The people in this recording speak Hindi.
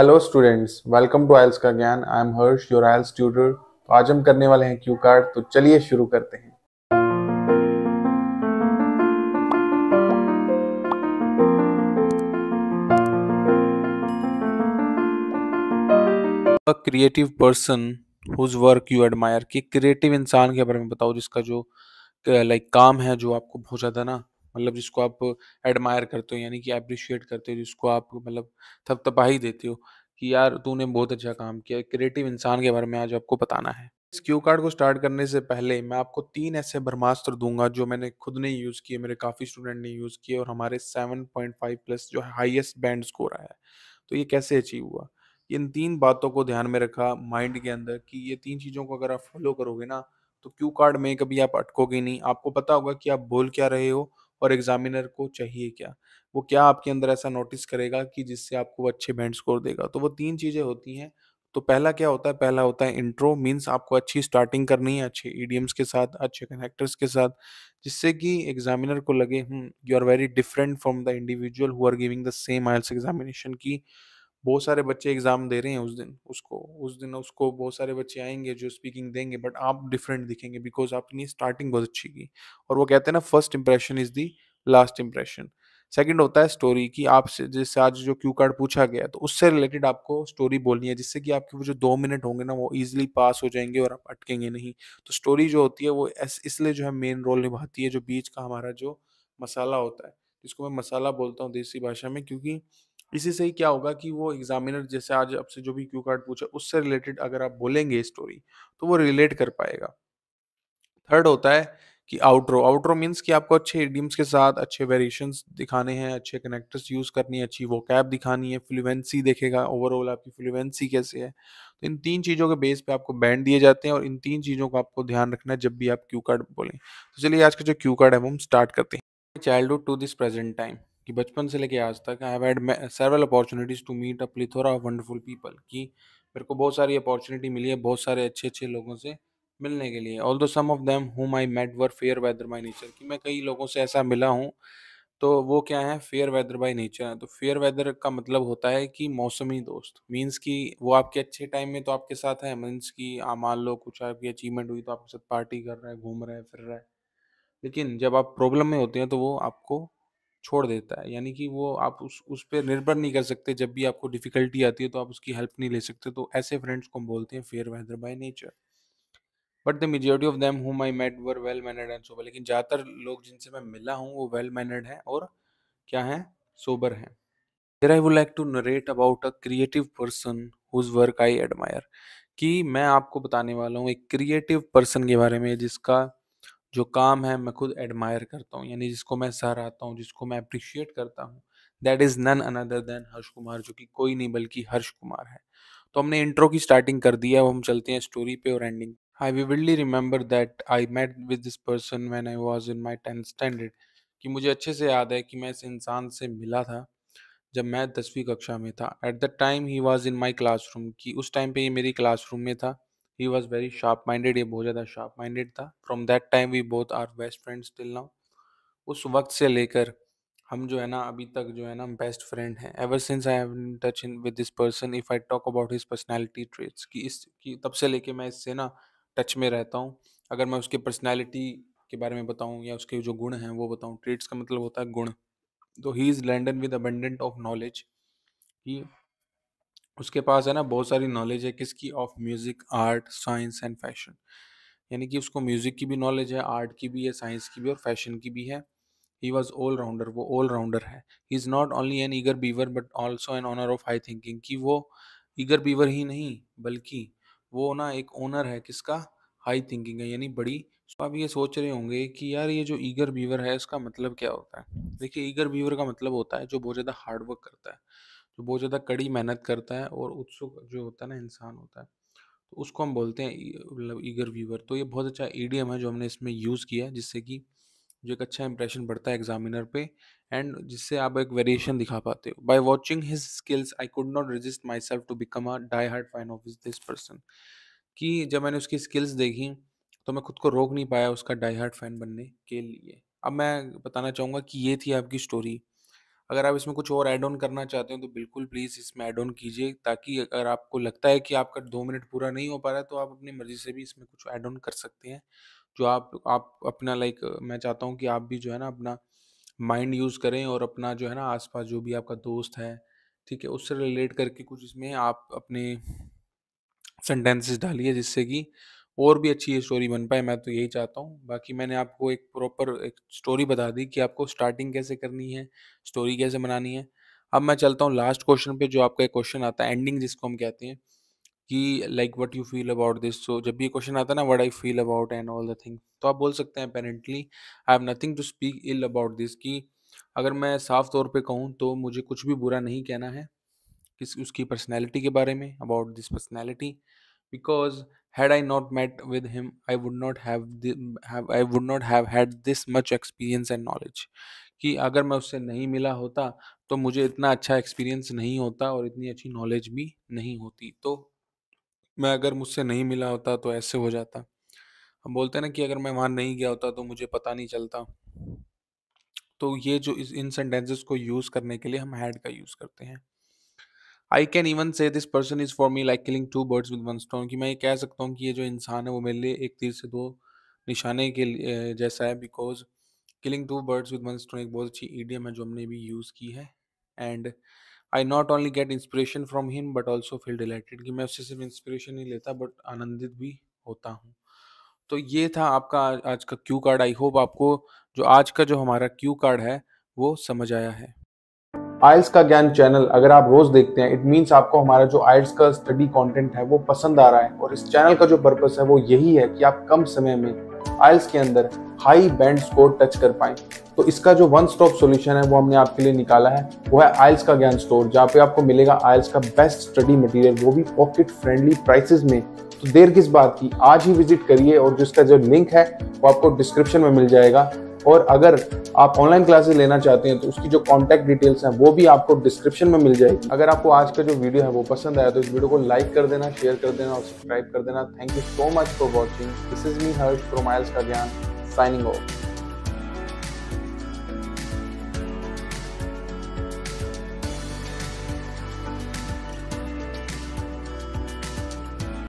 hello students welcome to IELTS का ज्ञान I am Harsh your IELTS tutor तो आज हम करने वाले हैं क्यू कार्ड तो चलिए शुरू करते हैं a creative person whose work you admire कि क्रिएटिव इंसान के बारे में बताओ जिसका जो लाइक काम है जो आपको बहुत ज़्यादा ना मतलब जिसको आप एडमायर करते हो यानी कि अप्रिशिएट करते हो जिसको आप मतलब थपथपाही देते हो कि यार तूने बहुत अच्छा काम किया क्रिएटिव इंसान के बारे में आज आपको बताना है इस क्यू कार्ड को स्टार्ट करने से पहले मैं आपको तीन ऐसे ब्रह्मास्त्र दूंगा जो मैंने खुद ने यूज़ किए मेरे काफ़ी स्टूडेंट ने यूज़ किए और हमारे 7.5 प्लस जो हाइएस्ट बैंड स्कोर आया तो ये कैसे अचीव हुआ इन तीन बातों को ध्यान में रखा माइंड के अंदर कि ये तीन चीज़ों को अगर आप फॉलो करोगे ना तो क्यू कार्ड में कभी आप अटकोगे नहीं आपको पता होगा कि आप बोल क्या रहे हो और एग्जामिनर को चाहिए क्या वो क्या आपके अंदर ऐसा नोटिस करेगा कि जिससे आपको अच्छे बैंड स्कोर देगा तो वो तीन चीज़ें होती हैं तो पहला क्या होता है पहला होता है इंट्रो मींस आपको अच्छी स्टार्टिंग करनी है अच्छे ईडीएम्स के साथ अच्छे कनेक्टर्स के साथ जिससे कि एग्जामिनर को लगे you are very different from the individual who are giving the same IELTS examination की बहुत सारे बच्चे एग्ज़ाम दे रहे हैं उस दिन उसको उस दिन उसको बहुत सारे बच्चे आएंगे जो स्पीकिंग देंगे बट आप डिफरेंट दिखेंगे बिकॉज आपने स्टार्टिंग बहुत अच्छी की और वो कहते हैं ना first impression is the last impression second होता है स्टोरी की आपसे जिससे आज जो क्यू कार्ड पूछा गया तो उससे रिलेटेड आपको स्टोरी बोलनी है जिससे कि आपके वो जो दो मिनट होंगे ना वो ईजिली पास हो जाएंगे और आप अटकेंगे नहीं तो स्टोरी जो होती है वो इसलिए जो है मेन रोल निभाती है जो बीच का हमारा जो मसाला होता है जिसको मैं मसाला बोलता हूँ देसी भाषा में क्योंकि इसी से ही क्या होगा कि वो एग्जामिनर जैसे आज आपसे जो भी क्यू कार्ड पूछे उससे रिलेटेड अगर आप बोलेंगे स्टोरी तो वो रिलेट कर पाएगा थर्ड होता है कि आउटरो आउटरो मीन्स कि आपको अच्छे एडियम्स के साथ अच्छे वेरिएशंस दिखाने हैं अच्छे कनेक्टर्स यूज़ करनी है अच्छी कैब दिखानी है फ्लुएंसी देखेगा ओवरऑल आपकी फ्लुएंसी कैसे है तो इन तीन चीज़ों के बेस पे आपको बैंड दिए जाते हैं और इन तीन चीज़ों का आपको ध्यान रखना है जब भी आप क्यू कार्ड बोलें तो चलिए आज का जो क्यू कार्ड है वो हम स्टार्ट करते हैं childhood to this present time कि बचपन से लेके आज तक I have had several opportunities to meet a plethora of wonderful people कि मेरे को बहुत सारी अपॉर्चुनिटी मिली है बहुत सारे अच्छे अच्छे लोगों से मिलने के लिए ऑल दो सम of them whom I met were fair weather by nature कि मैं कई लोगों से ऐसा मिला हूँ तो वो क्या है फेयर वेदर बाई नेचर तो फेयर वेदर का मतलब होता है कि मौसमी दोस्त मीन्स कि वो आपके अच्छे टाइम में तो आपके साथ है मीन्स कि हाँ, मान लो कुछ आपकी अचीवमेंट हुई तो आपके साथ पार्टी कर रहा है घूम रहा है फिर रहा है लेकिन जब आप प्रॉब्लम में होते हैं तो वो आपको छोड़ देता है यानी कि वो आप उस उस पर निर्भर नहीं कर सकते जब भी आपको डिफिकल्टी आती है तो आप उसकी हेल्प नहीं ले सकते तो ऐसे फ्रेंड्स को हम बोलते हैं fair weather by nature but the majority of them whom I met were well mannered and sober लेकिन ज़्यादातर लोग जिनसे मैं मिला हूँ वो वेल मैनर्ड हैं और क्या हैं सोबर हैं there I would like to narrate about a creative person whose work I admire कि मैं आपको बताने वाला हूँ एक क्रिएटिव पर्सन के बारे में जिसका जो काम है मैं खुद एडमायर करता हूँ यानी जिसको मैं सराहता हूँ जिसको मैं अप्रिशिएट करता हूँ that is none another than Harsh Kumar जो कि कोई नहीं बल्कि हर्ष कुमार है तो हमने इंट्रो की स्टार्टिंग कर दी है अब हम चलते हैं स्टोरी पे और ending I vividly remember that I met with this person man I was in my tenth standard कि मुझे अच्छे से याद है कि मैं इस इंसान से मिला था जब मैं दसवीं कक्षा में था at the time he was in my classroom कि उस टाइम पे ये मेरी क्लासरूम में था he was very sharp minded ये बहुत ज़्यादा शार्प माइंडेड था from that time we both are best friends till now उस वक्त से लेकर हम जो है ना अभी तक जो है ना बेस्ट फ्रेंड हैं ever since I have in touch in with this person if I talk about his personality traits कि इस कि तब से लेके मैं इससे ना टच में रहता हूँ अगर मैं उसके पर्सनैलिटी के बारे में बताऊँ या उसके जो गुण हैं वो बताऊँ ट्रेट्स का मतलब होता है गुण तो he is laden with abundant of knowledge he उसके पास है ना बहुत सारी नॉलेज है किसकी of music art science and fashion यानी कि उसको म्यूजिक की भी नॉलेज है आर्ट की भी है साइंस की भी और फैशन की भी है ही वॉज ऑल राउंडर वो ऑल राउंडर है he is not only an eager beaver but also an honour of high thinking कि वो ईगर बीवर ही नहीं बल्कि वो ना एक ओनर है किसका हाई थिंकिंग है यानी बड़ी तो आप ये सोच रहे होंगे कि यार ये जो ईगर बीवर है इसका मतलब क्या होता है देखिए ईगर बीवर का मतलब होता है जो बहुत ज़्यादा हार्डवर्क करता है जो बहुत ज़्यादा कड़ी मेहनत करता है और उत्सुक जो होता है ना इंसान होता है तो उसको हम बोलते हैं मतलब ईगर व्यूवर तो ये बहुत अच्छा ईडीएम है जो हमने इसमें यूज़ किया है जिससे कि जो एक अच्छा इंप्रेशन पड़ता है एग्जामिनर पे एंड जिससे आप एक वेरिएशन दिखा पाते हो by watching his skills I could not resist myself to become a die hard fan of this person कि जब मैंने उसकी स्किल्स देखी तो मैं खुद को रोक नहीं पाया उसका डाई हार्ट फैन बनने के लिए अब मैं बताना चाहूँगा कि ये थी आपकी स्टोरी अगर आप इसमें कुछ और ऐड ऑन करना चाहते हैं तो बिल्कुल प्लीज़ इसमें ऐड ऑन कीजिए ताकि अगर आपको लगता है कि आपका दो मिनट पूरा नहीं हो पा रहा है तो आप अपनी मर्ज़ी से भी इसमें कुछ ऐड ऑन कर सकते हैं जो आप आप अपना लाइक मैं चाहता हूँ कि आप भी जो है ना अपना माइंड यूज़ करें और अपना जो है ना आसपास जो भी आपका दोस्त है ठीक है उससे रिलेट करके कुछ इसमें आप अपने सेंटेंसेस डालिए जिससे कि और भी अच्छी ये स्टोरी बन पाए मैं तो यही चाहता हूँ बाकी मैंने आपको एक प्रॉपर एक स्टोरी बता दी कि आपको स्टार्टिंग कैसे करनी है स्टोरी कैसे बनानी है अब मैं चलता हूँ लास्ट क्वेश्चन पे जो आपका एक क्वेश्चन आता है एंडिंग जिसको हम कहते हैं कि like what you feel about this so जब भी क्वेश्चन आता है ना what I feel about and all the thing तो आप बोल सकते हैं apparently I have nothing to speak ill about this कि अगर मैं साफ तौर पे कहूँ तो मुझे कुछ भी बुरा नहीं कहना है किस उसकी पर्सनैलिटी के बारे में about this personality because had I not met with him, I would not have the, have I would not have had this much experience and knowledge कि अगर मैं उससे नहीं मिला होता तो मुझे इतना अच्छा एक्सपीरियंस नहीं होता और इतनी अच्छी नॉलेज भी नहीं होती तो मैं अगर मुझसे नहीं मिला होता तो ऐसे हो जाता हम बोलते हैं ना कि अगर मैं वहाँ नहीं गया होता तो मुझे पता नहीं चलता तो ये जो इस इन सेंटेंसेस को यूज़ करने के लिए हम हैड का यूज़ करते हैं I can even say this person is for me like killing two birds with one stone कि मैं ये कह सकता हूँ कि ये जो इंसान है वो मेरे लिए एक तीर से दो निशाने के लिए- जैसा है because killing two birds with one stone एक बहुत अच्छी ईडियम है जो हमने भी यूज़ की है and I not only get inspiration from him but also feel related कि मैं उससे सिर्फ इंस्पिरेशन नहीं लेता बट आनंदित भी होता हूँ तो ये था आपका आज का क्यू कार्ड आई होप आपको जो आज का जो हमारा क्यू कार्ड है वो समझ आया है आयल्स का ज्ञान चैनल अगर आप रोज देखते हैं इट मीन्स आपको हमारा जो आयल्स का स्टडी कंटेंट है वो पसंद आ रहा है और इस चैनल का जो पर्पस है वो यही है कि आप कम समय में आयल्स के अंदर हाई बैंड स्कोर टच कर पाएं तो इसका जो वन स्टॉप सॉल्यूशन है वो हमने आपके लिए निकाला है वो है आयल्स का ज्ञान स्टोर जहाँ पे आपको मिलेगा आयल्स का बेस्ट स्टडी मटेरियल वो भी पॉकेट फ्रेंडली प्राइसेस में तो देर किस बात की आज ही विजिट करिए और जिसका जो लिंक है वो आपको डिस्क्रिप्शन में मिल जाएगा और अगर आप ऑनलाइन क्लासेस लेना चाहते हैं तो उसकी जो कॉन्टैक्ट डिटेल्स हैं वो भी आपको डिस्क्रिप्शन में मिल जाएगी अगर आपको आज का जो वीडियो है वो पसंद आया तो इस वीडियो को लाइक कर देना शेयर कर देना और सब्सक्राइब कर देना thank you so much for watching this is me Harsh फ्रोमाइल्स का ज्ञान साइनिंग ऑफ